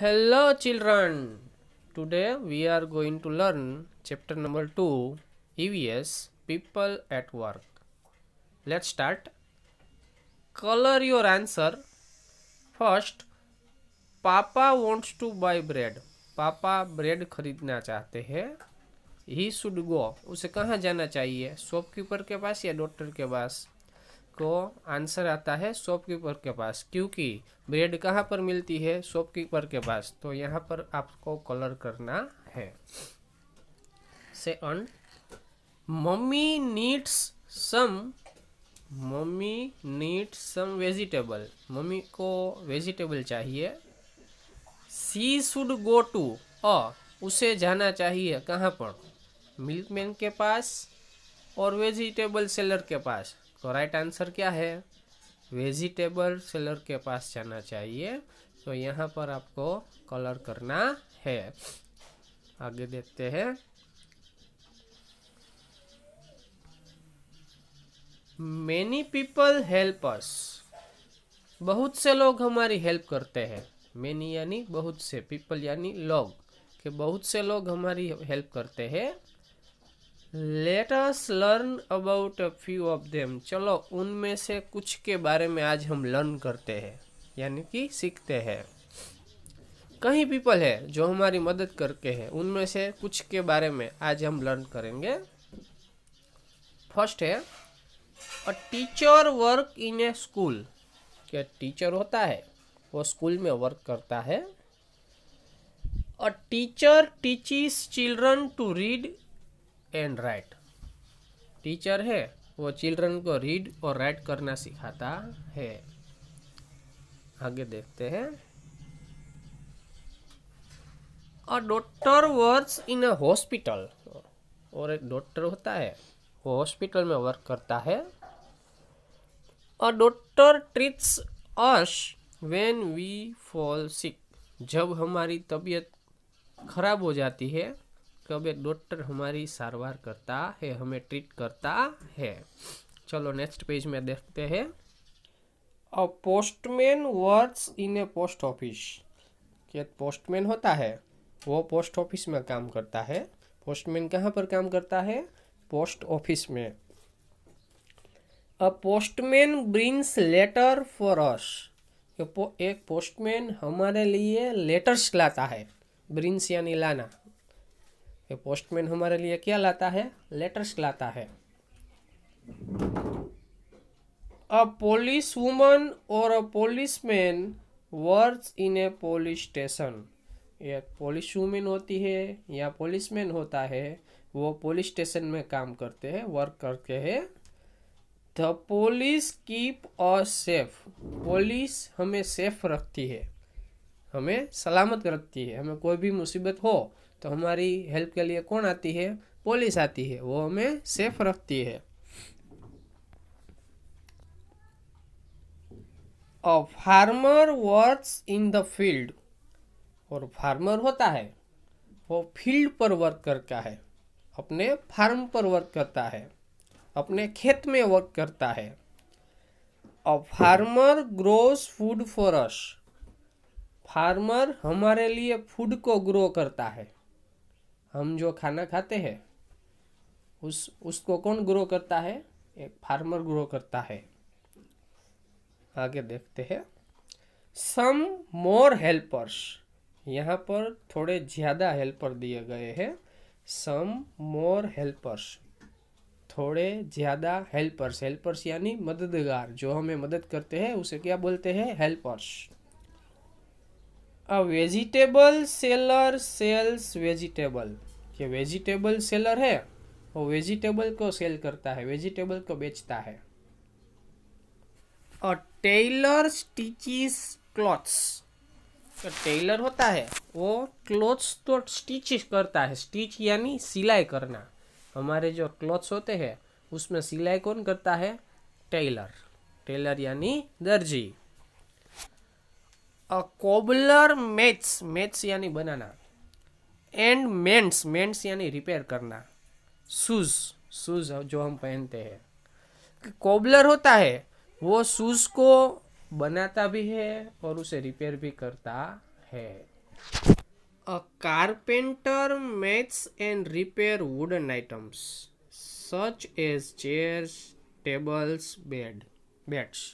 hello children today we are going to learn chapter number 2 EVS people at work let's start color your answer first papa wants to buy bread papa bread खरीदना चाहते हैं he should go उसे कहाँ जाना चाहिए shopkeeper के पास या doctor के पास तो आंसर आता है शॉपकीपर के पास क्योंकि ब्रेड कहाँ पर मिलती है शॉपकीपर के पास तो यहाँ पर आपको कलर करना है से on mummy needs some mummy needs some vegetable mummy को वेजिटेबल चाहिए she should go to a उसे जाना चाहिए कहाँ पर मिल्कमैन के पास और वेजिटेबल सेलर के पास तो राइट आंसर क्या है वेजिटेबल सेलर के पास जाना चाहिए तो यहाँ पर आपको कलर करना है आगे देखते हैं मैनी पीपल हेल्प अस बहुत से लोग हमारी हेल्प करते हैं मैनी यानी बहुत से पीपल यानी लोग के बहुत से लोग हमारी हेल्प करते हैं let us learn about a few of them चलो उनमें से कुछ के बारे में आज हम लर्न करते हैं यानी कि सीखते हैं कई पीपल है जो हमारी मदद करके हैं उनमें से कुछ के बारे में आज हम लर्न करेंगे फर्स्ट है a teacher work in a school क्या टीचर होता है वो स्कूल में वर्क करता है a teacher teaches children to read and write teacher है वो चिल्ड्रन को रीड और राइट करना सिखाता है आगे देखते हैं a doctor works in a hospital और एक डॉक्टर होता है वो हॉस्पिटल में वर्क करता है a doctor treats us when we fall sick जब हमारी तबीयत खराब हो जाती है कब एक डॉक्टर हमारी सारवार करता है हमें ट्रीट करता है चलो नेक्स्ट पेज में देखते हैं a postman works in a post office क्या पोस्टमैन होता है वो पोस्ट ऑफिस में काम करता है पोस्टमैन कहाँ पर काम करता है पोस्ट ऑफिस में a postman brings letter for us एक पोस्टमैन हमारे लिए लेटर्स लाता है ब्रिंग्स यानी लाना ये पोस्टमैन हमारे लिए क्या लाता है लेटर्स लाता है अ पोलिस वुमन और a police man works in a police station एक पोलिस वुमेन होती है या पोलिस मैन होता है वो पोलिस स्टेशन में काम करते हैं वर्क करते हैं the police keep a safe police हमें सेफ रखती है हमें सलामत रखती है हमें कोई भी मुसीबत हो तो हमारी हेल्प के लिए कौन आती है पुलिस आती है वो हमें सेफ रखती है a farmer works in the field और फार्मर होता है वो फील्ड पर वर्क करता है अपने फार्म पर वर्क करता है अपने खेत में वर्क करता है a farmer grows food for us farmer हमारे लिए फूड को ग्रो करता है हम जो खाना खाते हैं उस उसको कौन ग्रो करता है एक फार्मर ग्रो करता है आगे देखते हैं सम मोर हेल्पर्स यहाँ पर थोड़े ज़्यादा हेल्पर दिए गए हैं सम मोर हेल्पर्स थोड़े ज़्यादा हेल्पर्स हेल्पर्स यानी मददगार जो हमें मदद करते हैं उसे क्या बोलते हैं helpers a vegetable seller sells vegetable ये वेजिटेबल सेलर है वो वेजिटेबल को सेल करता है वेजिटेबल को बेचता है और टेलर स्टिचिस क्लॉथ्स तो टेलर होता है वो क्लॉथ्स तो स्टिच करता है स्टिच यानी सिलाई करना हमारे जो क्लॉथ्स होते हैं उसमें सिलाई कौन करता है टेलर टेलर यानी दर्जी कोबलर मेट्स मेट्स यानी बनाना एंड मेंट्स मेंट्स यानी रिपेयर करना शूज़ शूज़ जो हम पहनते हैं कोबलर होता है वो शूज़ को बनाता भी है और उसे रिपेयर भी करता है a carpenter mends and repair wooden items such as chairs tables bed beds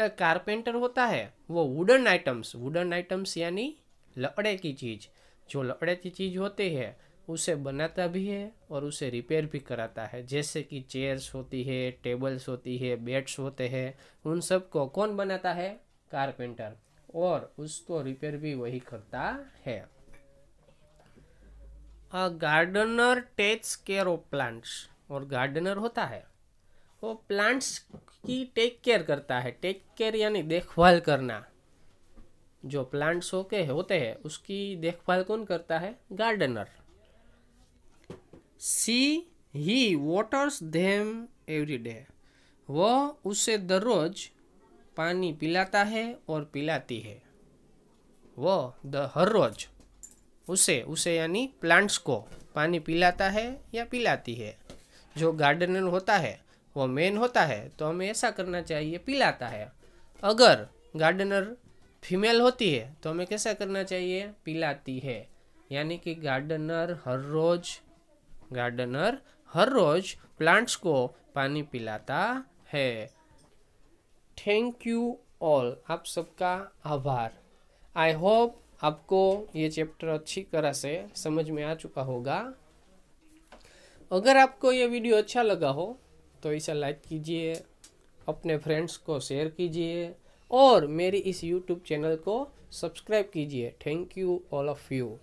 carpenter होता है वो वुडन आइटम्स वुडन आइटम्स यानी लकड़े की चीज़ जो लकड़े की चीज़ होती है उसे बनाता भी है और उसे रिपेयर भी कराता है जैसे कि चेयर्स होती है टेबल्स होती है बेड्स होते हैं उन सब को कौन बनाता है कारपेंटर और उसको रिपेयर भी वही करता है gardener takes care of plants और गार्डनर होता है वो प्लांट्स की टेक केयर करता है टेक केयर यानी देखभाल करना जो प्लांट्स होके होते हैं उसकी देखभाल कौन करता है gardener she he waters them every day वह उसे दररोज पानी पिलाता है और पिलाती है वह द हर रोज उसे उसे यानी प्लांट्स को पानी पिलाता है या पिलाती है जो गार्डनर होता है वो मेन होता है तो हमें ऐसा करना चाहिए पिलाता है अगर गार्डनर फीमेल होती है तो हमें कैसा करना चाहिए पिलाती है यानी कि गार्डनर हर रोज गार्डनर हर रोज प्लांट्स को पानी पिलाता है थैंक यू ऑल आप सबका आभार आई होप आपको ये चैप्टर अच्छी तरह से समझ में आ चुका होगा अगर आपको ये वीडियो अच्छा लगा हो तो इसे लाइक कीजिए अपने फ्रेंड्स को शेयर कीजिए और मेरी इस यूट्यूब चैनल को सब्सक्राइब कीजिए thank you all of you